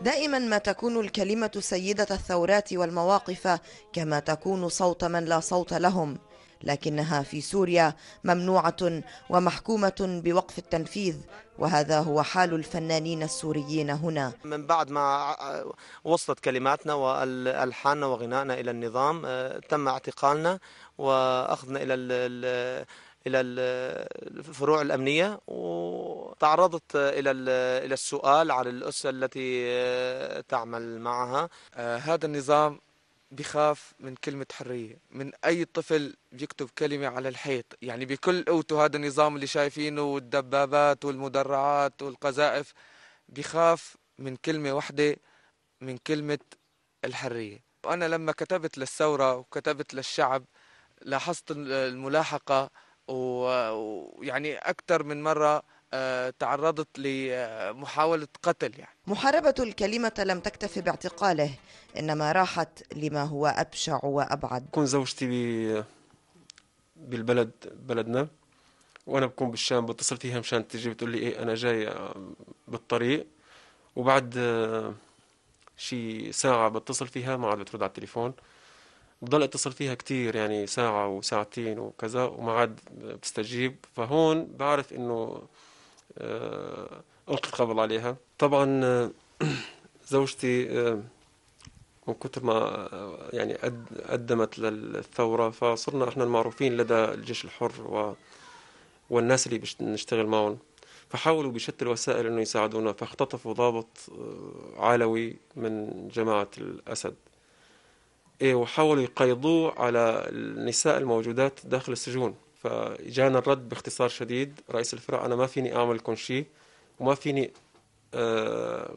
دائما ما تكون الكلمة سيدة الثورات والمواقف كما تكون صوت من لا صوت لهم لكنها في سوريا ممنوعة ومحكومة بوقف التنفيذ وهذا هو حال الفنانين السوريين هنا من بعد ما وصلت كلماتنا وألحاننا وغنائنا إلى النظام آه، تم اعتقالنا وأخذنا إلى إلى الفروع الأمنية و تعرضت إلى إلى السؤال عن الأسرة التي آه، تعمل معها آه، هذا النظام بخاف من كلمة حرية من أي طفل بيكتب كلمة على الحيط يعني بكل قوته هذا النظام اللي شايفينه والدبابات والمدرعات والقذائف بخاف من كلمة واحدة من كلمة الحرية وأنا لما كتبت للثورة وكتبت للشعب لاحظت الملاحقة ويعني أكثر من مرة تعرضت لمحاولة قتل يعني محاربة الكلمة لم تكتف باعتقاله إنما راحت لما هو أبشع وأبعد كون زوجتي بالبلد بلدنا وأنا بكون بالشام بتصل فيها مشان تجي بتقول لي إيه أنا جاي آه، بالطريق وبعد آه، شي ساعة بتصل فيها ما عاد بترد على التليفون بضل اتصل فيها كتير يعني ساعة وساعتين وكذا وما عاد بتستجيب فهون بعرف انه آه، ألقي القبض عليها طبعا آه، زوجتي آه، من كثر ما يعني قدمت للثورة فصرنا احنا المعروفين لدى الجيش الحر و والناس اللي بنشتغل معهم فحاولوا بشتى الوسائل انه يساعدونا فاختطفوا ضابط علوي من جماعة الأسد إيه، وحاولوا يقيضوه على النساء الموجودات داخل السجون فاجانا الرد باختصار شديد رئيس الفرع انا ما فيني اعمل لكم شيء وما فيني آه،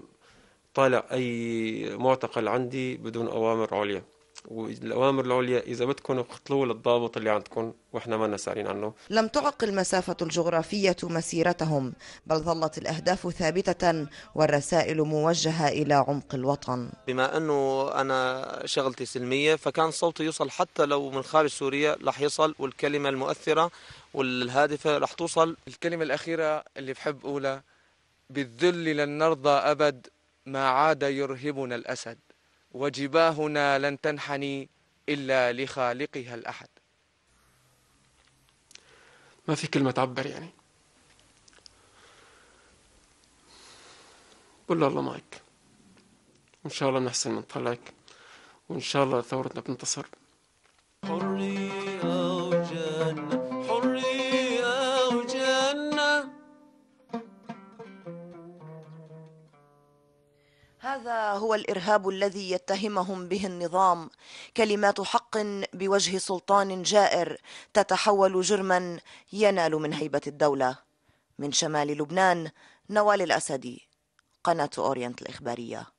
طالع اي معتقل عندي بدون اوامر عليا والاوامر العليا اذا بدكم اقتلوا للضابط اللي عندكم واحنا ما سارين عنه لم تعق المسافه الجغرافيه مسيرتهم بل ظلت الاهداف ثابته والرسائل موجهه الى عمق الوطن بما انه انا شغلتي سلميه فكان صوتي يوصل حتى لو من خارج سوريا راح يصل والكلمه المؤثره والهادفه راح توصل الكلمه الاخيره اللي بحب اقولها بالذل لن نرضى ابد ما عاد يرهبنا الاسد وجباهنا لن تنحني إلا لخالقها الأحد ما في كلمة تعبر يعني قل له الله معك وإن شاء الله نحسن من طلعك وإن شاء الله ثورتنا بتنتصر هذا هو الارهاب الذي يتهمهم به النظام كلمات حق بوجه سلطان جائر تتحول جرما ينال من هيبه الدوله من شمال لبنان نوال الاسدي قناه اورينت الاخباريه